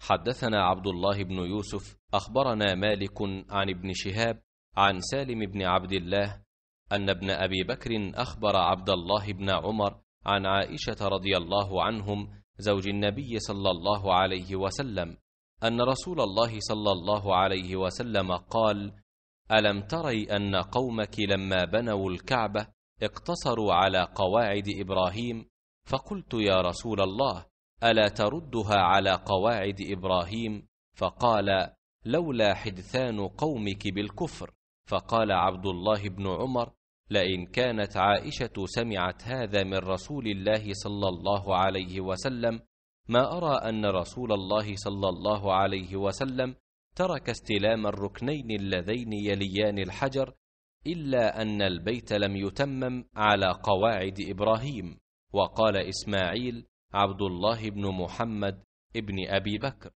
حدثنا عبد الله بن يوسف اخبرنا مالك عن ابن شهاب عن سالم بن عبد الله ان ابن ابي بكر اخبر عبد الله بن عمر عن عائشه رضي الله عنهم زوج النبي صلى الله عليه وسلم ان رسول الله صلى الله عليه وسلم قال الم تري ان قومك لما بنوا الكعبه اقتصروا على قواعد ابراهيم فقلت يا رسول الله الا تردها على قواعد ابراهيم فقال لولا حدثان قومك بالكفر فقال عبد الله بن عمر لئن كانت عائشه سمعت هذا من رسول الله صلى الله عليه وسلم ما ارى ان رسول الله صلى الله عليه وسلم ترك استلام الركنين اللذين يليان الحجر الا ان البيت لم يتمم على قواعد ابراهيم وقال اسماعيل عبد الله بن محمد ابن أبي بكر